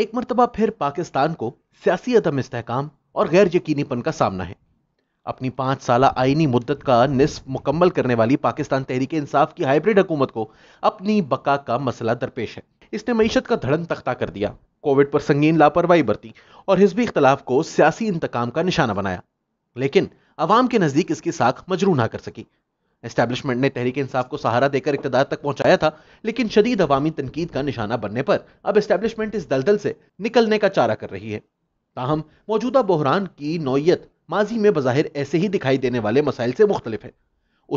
एक मरतबा फिर पाकिस्तान को सियासी अदम इसकाम और गैर यकीनीपन का सामना है अपनी पाँच साल आइनी मुद्दत का निसफ मुकम्मल करने वाली पाकिस्तान तहरीक इंसाफ की हाइब्रिड हुकूमत को अपनी बका का मसला दरपेश है इसने मीशत का धड़न तख्ता कर दिया कोविड पर संगीन लापरवाही बरती और हिजबी इख्तलाफ को सियासी इंतकाम का निशाना बनाया लेकिन अवाम के नज़दीक इसकी साख मजरू ना कर सकी एस्टैब्लिशमेंट ने तहरीक इंसाफ को सहारा देकर इकतदार तक पहुंचाया था लेकिन शदीद अवामी तनकीद का निशाना बनने पर अब एस्टैब्लिशमेंट इस दलदल से निकलने का चारा कर रही है ताहम मौजूदा बहरान की नौयत माजी में बज़ाहिर ऐसे ही दिखाई देने वाले मसाइल से मुख्तलिफ है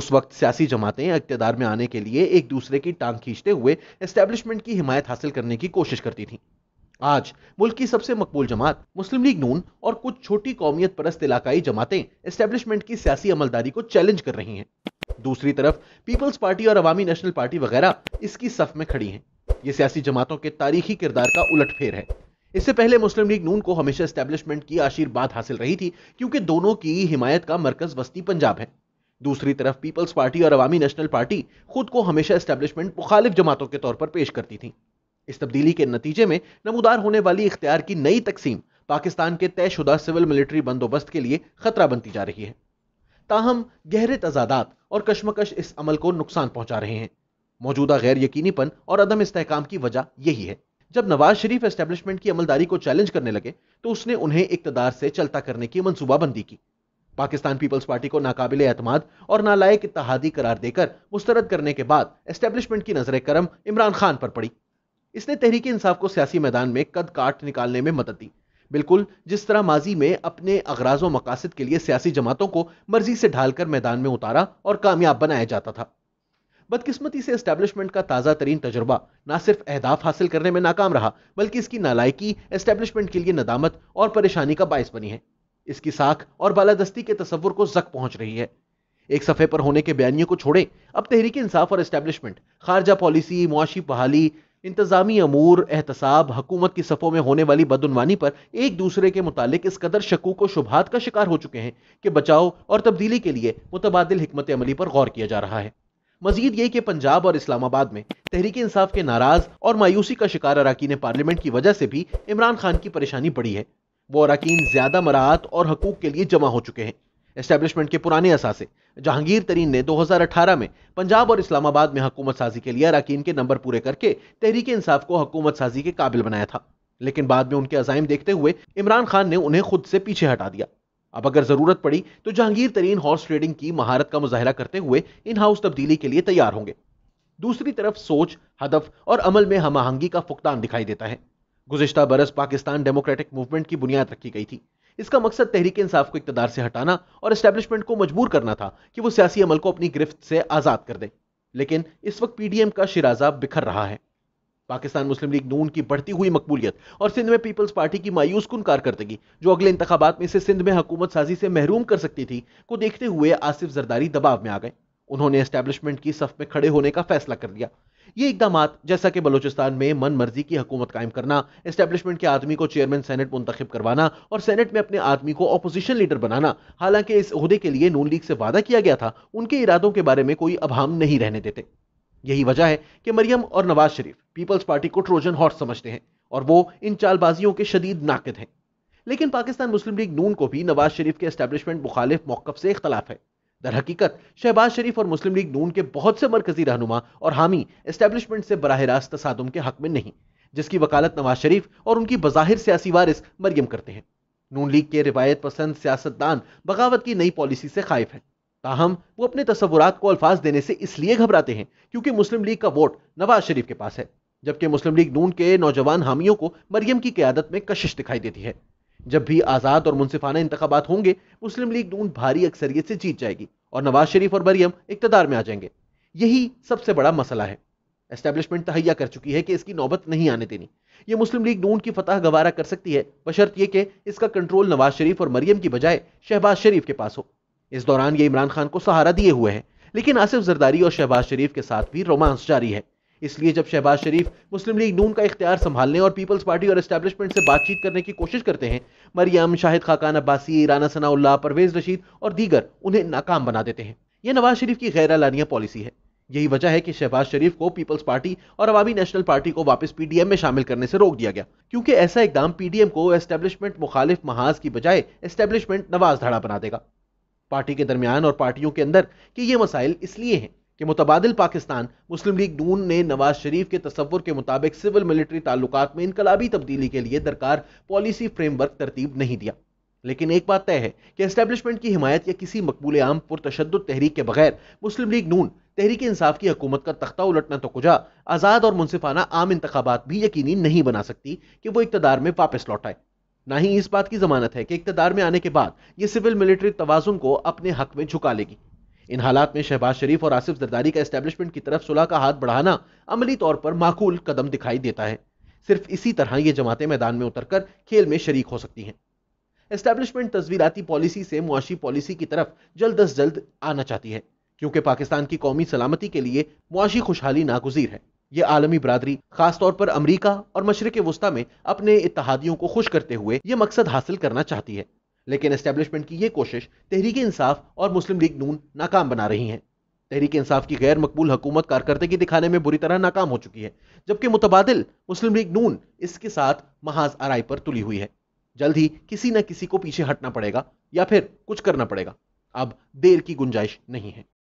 उस वक्त सियासी जमातें इकतदार में आने के लिए एक दूसरे की टांग खींचते हुए एस्टैब्लिशमेंट की हिमायत हासिल करने की कोशिश करती थीं आज मुल्क की सबसे मकबूल जमात मुस्लिम लीग नून और कुछ छोटी कौमियत परस्त इलाकाई जमातें एस्टैब्लिशमेंट की सियासी अमलदारी को चैलेंज कर रही हैं दूसरी तरफ पीपल्स पार्टी और अवामी नेशनल पार्टी वगैरह इसकी सफ में खड़ी हैं ये सियासी जमातों के तारीखी किरदार का उलटफेर है इससे पहले मुस्लिम लीग नून को हमेशा स्टैब्लिशमेंट की आशीर्वाद हासिल रही थी क्योंकि दोनों की हिमायत का मरकज वस्ती पंजाब है दूसरी तरफ पीपल्स पार्टी और अवामी नेशनल पार्टी खुद को हमेशा स्टैब्लिशमेंट मुखालिफ जमातों के तौर पर पेश करती थी इस तब्दीली के नतीजे में नमोदार होने वाली इख्तियार की नई तकसीम पाकिस्तान के तयशुदा सिविल मिलिट्री बंदोबस्त के लिए खतरा बनती जा रही है ताहम गहरे तजादात और कशमकश इस अमल को नुकसान पहुंचा रहे हैं मौजूदा गैर यकीनीपन और अदम इसकाम की वजह यही है जब नवाज शरीफ एस्टेब्लिशमेंट की अमलदारी को चैलेंज करने लगे तो उसने उन्हें इकतदार से चलता करने की मनसूबाबंदी की पाकिस्तान पीपल्स पार्टी को नाकाबिल एतमाद और नालायक इतिहादी करार देकर मुस्तरद करने के बाद एस्टेब्लिशमेंट की नजर करम इमरान खान पर पड़ी इसने तहरीक इंसाफ को सियासी मैदान में कद काट निकालने में मदद दी बिल्कुल जिस तरह माजी में अपने अगराज व मकासद के लिए सियासी जमातों को मर्जी से ढालकर मैदान में उतारा और कामयाब बनाया जाता था बदकिस्मती से एस्टेब्लिशमेंट का ताज़ा तरीन तजुर्बा न सिर्फ अहदाफ हासिल करने में नाकाम रहा बल्कि इसकी नालायकी एस्टेब्लिशमेंट के लिए नदामत और परेशानी का बायस बनी है इसकी साख और बालादस्ती के तस्वुर को जक पहुंच रही है एक सफ़े पर होने के बयानियों को छोड़ें अब तहरीक इंसाफ और इस्टेब्लिशमेंट खारजा पॉलिसी मुआशी बहाली इंतजामी अमूर एहतसाब हकूमत की सफ़ों में होने वाली बदनवानी पर एक दूसरे के मुतालिक इस कदर शकूक व शुभात का शिकार हो चुके हैं कि बचाव और तब्दीली के लिए मुतबादल हमत अमली पर गौर किया जा रहा है मजीद ये कि पंजाब और इस्लामाबाद में तहरीक इंसाफ के नाराज और मायूसी का शिकार अरकान पार्लियामेंट की वजह से भी इमरान खान की परेशानी बढ़ी है वो अरकान ज्यादा मराहत और हकूक के लिए जमा हो चुके हैं एस्टैब्लिशमेंट के पुराने असासे जहांगीर तरीन ने 2018 में पंजाब और इस्लामाबाद में हकूमत साजी के लिए अरकान के नंबर पूरे करके तहरीक इंसाफ को हकूमत साजी के काबिल बनाया था लेकिन बाद में उनके अजाइम देखते हुए इमरान खान ने उन्हें खुद से पीछे हटा दिया अब अगर जरूरत पड़ी तो जहांगीर तरीन हॉर्स ट्रेडिंग की महारत का मुजाहरा करते हुए इन हाउस तब्दीली के लिए तैयार होंगे दूसरी तरफ सोच हदफ और अमल में हम आहंगी का फुकदान दिखाई देता है गुजशत बरस पाकिस्तान डेमोक्रेटिक मूवमेंट की बुनियाद रखी गई थी इसका मकसद तहरीक इंसाफ को इकतदार से हटाना और इस्टेब्लिशमेंट को मजबूर करना था कि वो सियासी अमल को अपनी गिरफ्त से आज़ाद कर दे लेकिन इस वक्त पीडीएम का शिराजा बिखर रहा है पाकिस्तान मुस्लिम लीग नून की बढ़ती हुई मकबूलियत और सिंध में पीपल्स पार्टी की मायूस कन कारकर्दगी जो अगले इंतबात में इसे सिंध में हुकूमत साजी से महरूम कर सकती थी को देखते हुए आसिफ जरदारी दबाव में आ गए उन्होंने एस्टैब्लिशमेंट की सफ में खड़े होने का फैसला कर लिया ये इकदाम जैसा कि बलोचिस्तान में मन मर्जी की हकूमत कायम करना इस्टेब्लिशमेंट के आदमी को चेयरमैन सेनेट मुंतब करवाना और सेनेट में अपने आदमी को अपोजिशन लीडर बनाना हालांकि इस अहदे के लिए नून लीग से वादा किया गया था उनके इरादों के बारे में कोई अभाम नहीं रहने देते यही वजह है कि मरियम और नवाज शरीफ पीपल्स पार्टी को ट्रोजन हॉर्स समझते हैं और वो इन चालबाजियों के शदीद नाकद हैं लेकिन पाकिस्तान मुस्लिम लीग नून को भी नवाज शरीफ के एस्टेब्लिशमेंट मुखालिफ मौकफ से इख्तलाफ है दर हकीकत शहबाज शरीफ और मुस्लिम लीग नून के बहुत से मरकजी रहनुमा और हामी एस्टेब्लिशमेंट से बरह रास्त तसादम के हक में नहीं जिसकी वकालत नवाज शरीफ और उनकी बज़ाहिर सियासी वारिस मरियम करते हैं नून लीग के रिवायत पसंद सियासतदान बगावत की नई पॉलिसी से खाइफ हैं ताहम वो अपने तस्वुरात को अल्फाज देने से इसलिए घबराते हैं क्योंकि मुस्लिम लीग का वोट नवाज शरीफ के पास है जबकि मुस्लिम लीग नून के नौजवान हामियों को मरियम की क्यादत में कशिश दिखाई देती है जब भी आज़ाद और मुनसिफाना इंतबात होंगे मुस्लिम लीग नून भारी अक्सरियत से जीत जाएगी और नवाज शरीफ और मरियम इकतदार में आ जाएंगे यही सबसे बड़ा मसला है एस्टेब्लिशमेंट तहैया कर चुकी है कि इसकी नौबत नहीं आने देनी यह मुस्लिम लीग नून की फतह गवारा कर सकती है बशर्त यह कि इसका कंट्रोल नवाज शरीफ और मरियम की बजाय शहबाज शरीफ के पास हो इस दौरान ये इमरान खान को सहारा दिए हुए हैं लेकिन आसिफ जरदारी और शहबाज शरीफ के साथ भी रोमांस जारी है इसलिए जब शहबाज शरीफ मुस्लिम लीग नून का इख्तियार संभालने और पीपल्स पार्टी और एस्टैब्लिशमेंट से बातचीत करने की कोशिश करते हैं मरियम शाहिद खाकान अब्बासी राना सनाउल्ला परवेज रशीद और दीगर उन्हें नाकाम बना देते हैं यह नवाज शरीफ की गैर अलानिया पॉलिसी है यही वजह है कि शहबाज शरीफ को पीपल्स पार्टी और अवामी नेशनल पार्टी को वापस पीडीएम में शामिल करने से रोक दिया गया क्योंकि ऐसा इकदाम पीडीएम को एस्टेब्लिशमेंट मुखालिफ महाज की बजाय एस्टेब्लिशमेंट नवाज धड़ा बना देगा पार्टी के दरमियान और पार्टियों के अंदर कि ये मसाइल इसलिए हैं कि मुतबादल पाकिस्तान मुस्लिम लीग नून ने नवाज शरीफ के तस्वुर के मुताबिक सिविल मिलिट्री ताल्लुकात में इनकलाबी तब्दीली के लिए दरकार पॉलिसी फ्रेमवर्क तरतीब नहीं दिया लेकिन एक बात तय है कि एस्टेब्लिशमेंट की हिमायत या किसी मकबूल आम पुरतशद तहरीक के बगैर मुस्लिम लीग नून तहरीक इंसाफ की हकूमत का तख्ता उलटना तो कुजा आज़ाद और मुनसिफाना आम इंतबात भी यकीनी नहीं बना सकती कि वो इकतदार में वापस लौट आए ना ही इस बात की जमानत है कि इकतदार में आने के बाद ये सिविल मिलिट्री तोज़ुन को अपने हक में झुका लेगी इन हालात में शहबाज शरीफ और आसिफ जरदारी का एस्टेब्लिशमेंट की तरफ सुलह का हाथ बढ़ाना अमली तौर पर माकूल कदम दिखाई देता है सिर्फ इसी तरह ये जमातें मैदान में उतरकर खेल में शरीक हो सकती हैं एस्टेब्लिशमेंट तस्वीराती पॉलिसी से मुआशी पॉलिसी की तरफ जल्द अज जल्द आना चाहती है क्योंकि पाकिस्तान की कौमी सलामती के लिए मुआशी खुशहाली नागुजीर है ये आलमी बरदरी खासतौर पर अमरीका और मशरक वस्ती में अपने इतिहादियों को खुश करते हुए ये मकसद हासिल करना चाहती है लेकिन एस्टेब्लिशमेंट की ये कोशिश तहरीक इंसाफ और मुस्लिम लीग नून नाकाम बना रही हैं तहरीक इंसाफ की गैर मकबूल हुकूमत कारकर्दगी दिखाने में बुरी तरह नाकाम हो चुकी है जबकि मुतबाद मुस्लिम लीग नून इसके साथ महाज आरई पर तुली हुई है जल्द ही किसी न किसी को पीछे हटना पड़ेगा या फिर कुछ करना पड़ेगा अब देर की गुंजाइश नहीं है